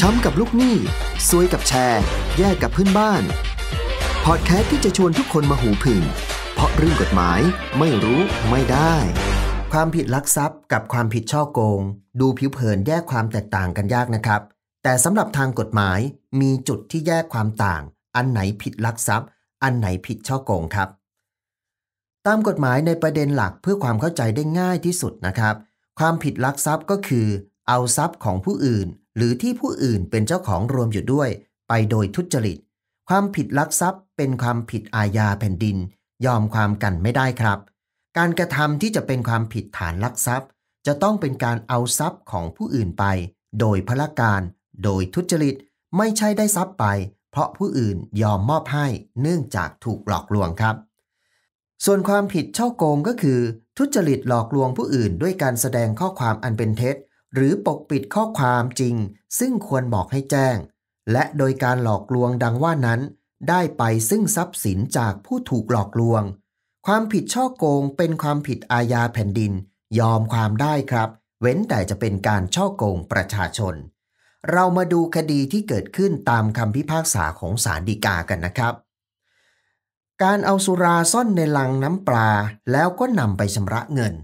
ช้ำกับลูกหนี้ซวยกับแชร์ แย่กับเพื่อนบ้าน พอดแคสต์ที่จะชวนทุกคนมาหูผึ่งเพราะเรื่องกฎหมายไม่รู้ไม่ได้ ความผิดลักทรัพย์กับความผิดช่อโกง ดูผิวเผินแยกความแตกต่างกันยากนะครับ แต่สำหรับทางกฎหมายมีจุดที่แยกความต่าง อันไหนผิดลักทรัพย์ อันไหนผิดช่อโกงครับตามกฎหมายในประเด็นหลักเพื่อความเข้าใจได้ง่ายที่สุดนะครับ ความผิดลักทรัพย์ก็คือ เอาทรัพย์ของผู้อื่นหรือที่ผู้อื่นเป็นเจ้าของรวมอยู่ด้วย ไปโดยทุจริตความผิดลักทรัพย์ เป็นความผิดอาญาแผ่นดินยอมความกันไม่ได้ครับ การกระทำที่จะเป็นความผิดฐานลักทรัพย์ จะต้องเป็นการเอาทรัพย์ของผู้อื่นไป โดยพละการ โดยทุจริตไม่ใช่ได้ทรัพย์ไป เพราะผู้อื่นยอมมอบให้ เนื่องจากถูกหลอกลวงครับ ส่วนความผิดช่อโกงก็คือ ทุจริตหลอกลวงผู้อื่น ด้วยการแสดงข้อความอันเป็นเท็จหรือปกปิดข้อความจริง ซึ่งควรบอกให้แจ้ง และโดยการหลอกลวงดังว่านั้น ได้ไปซึ่งทรัพย์สินจากผู้ถูกหลอกลวง ความผิดช่อโกงเป็นความผิดอาญาแผ่นดิน ยอมความได้ครับ เว้นแต่จะเป็นการช่อโกงประชาชน เรามาดูคดีที่เกิดขึ้นตามคำพิพากษาของศาลฎีกากันนะครับ การเอาสุราซ่อนในลังน้ำปลาแล้วก็นำไปชำระเงิน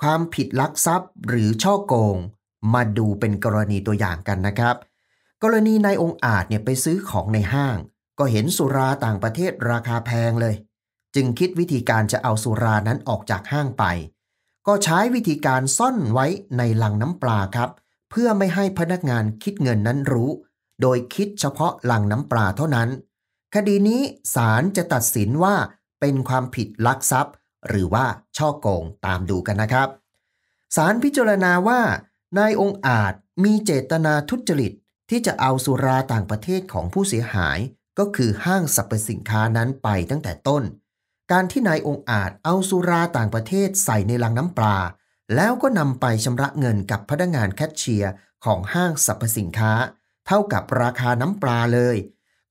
ความผิดลักทรัพย์หรือช่อโกงมาดูเป็นกรณีตัวอย่างกันนะครับ กรณีนายองอาจเนี่ยไปซื้อของในห้าง ก็เห็นสุราต่างประเทศราคาแพงเลย จึงคิดวิธีการจะเอาสุรานั้นออกจากห้างไป ก็ใช้วิธีการซ่อนไว้ในลังน้ำปลาครับ เพื่อไม่ให้พนักงานคิดเงินนั้นรู้ โดยคิดเฉพาะลังน้ำปลาเท่านั้น คดีนี้ศาลจะตัดสินว่าเป็นความผิดลักทรัพย์ หรือว่าช่อโกงตามดูกันนะครับศาลพิจารณาว่านายองอาจมีเจตนาทุจริตที่จะเอาสุราต่างประเทศของผู้เสียหาย ก็คือห้างสรรพสินค้านั้นไปตั้งแต่ต้น การที่นายองอาจเอาสุราต่างประเทศใส่ในลังน้ำปลา แล้วก็นำไปชำระเงินกับพนักงานแคชเชียร์ของห้างสรรพสินค้า เท่ากับราคาน้ำปลาเลย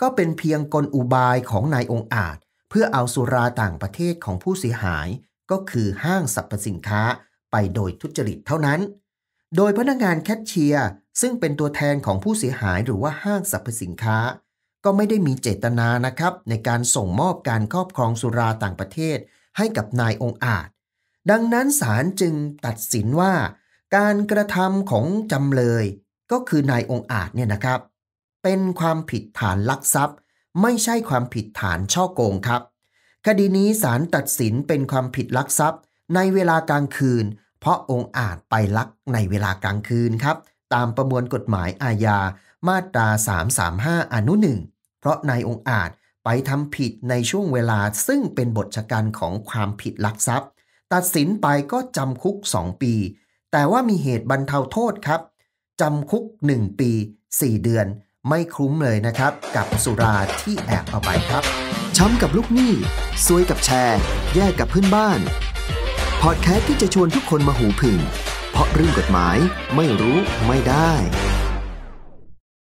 ก็เป็นเพียงกลอุบายของนายองอาจเพื่อเอาสุราต่างประเทศของผู้เสียหาย ก็คือห้างสรรพสินค้าไปโดยทุจริตเท่านั้นโดยพนักงานแคชเชียร์ซึ่งเป็นตัวแทนของผู้เสียหายหรือว่าห้างสรรพสินค้า ก็ไม่ได้มีเจตนานะครับ ในการส่งมอบการครอบครองสุราต่างประเทศให้กับนายองอาจ ดังนั้นศาลจึงตัดสินว่า การกระทำของจำเลยก็คือนายองอาจเนี่ยนะครับ เป็นความผิดฐานลักทรัพย์ ไม่ใช่ความผิดฐานช่อโกงครับ คดีนี้ศาลตัดสินเป็นความผิดลักทรัพย์ในเวลากลางคืนเพราะองค์อาจไปลักในเวลากลางคืนครับ ตามประมวลกฎหมายอาญามาตรา 335 อนุหนึ่ง เพราะนายองค์อาจไปทำผิดในช่วงเวลาซึ่งเป็นบทชะกันของความผิดลักทรัพย์ ตัดสินไปก็จำคุก 2 ปี แต่ว่ามีเหตุบรรเทาโทษครับจำคุก 1 ปี 4 เดือน ไม่คุ้มเลยนะครับ กับสุราที่แอบเอาไปครับ ช้ำกับลูกหนี้ซวยกับแชร์ แย่กับเพื่อนบ้านพอดแคสต์ที่จะชวนทุกคนมาหูผึ่งเพราะเรื่องกฎหมายไม่รู้ไม่ได้